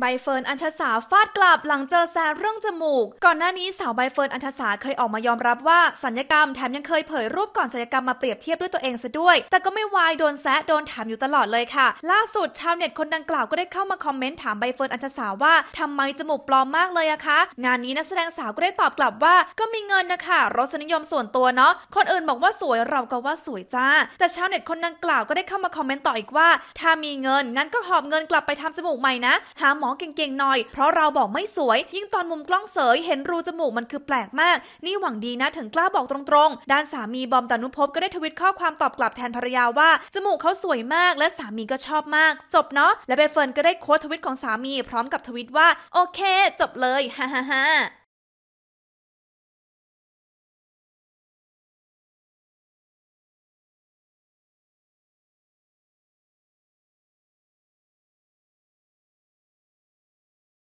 ใบเฟิร์นอัญชสาฟาดกลับหลังเจอแซเรื่องจมูก ก่อนหน้านี้สาวใบเฟิร์นอัญชสาเคยออกมายอมรับว่าสัญญกรรมแถมยังเคยเผยรูปก่อนสัญญกรรมมาเปรียบเทียบด้วยตัวเองซะด้วย แต่ก็ไม่วายโดนแซะโดนถามอยู่ตลอดเลยค่ะ ล่าสุดชาวเน็ตคนดังกล่าวก็ได้เข้ามาคอมเมนต์ถามใบเฟิร์นอัญชสาว่าทำไมจมูกปลอมมากเลยอะคะ งานนี้นักแสดงสาวก็ได้ตอบกลับว่า ก็มีเงินนะคะรสนิยมส่วนตัวเนาะ คนอื่นบอกว่าสวยเราก็ว่าสวยจ้า แต่ชาวเน็ตคนดังกล่าวก็ได้เข้ามาคอมเมนต์ต่ออีกว่าถ้ามีเงิน งั้นก็หอบเงินกลับไปทำจมูกใหม่นะหาหมอเก่งๆ หน่อย เพราะเราบอกไม่สวย ยิ่งตอนมุมกล้องเสยเห็นรูจมูกมันคือแปลกมาก นี่หวังดีนะถึงกล้าบอกตรงๆ ด้านสามีบอมตานุภพก็ได้ทวิตข้อความตอบกลับแทนภรรยาว่าจมูกเขาสวยมากและสามีก็ชอบมาก จบเนาะ และเบเฟิร์นก็ได้โค้ดทวิตของสามีพร้อมกับทวิตว่า โอเคจบเลย ฮ่าฮ่าฮ่า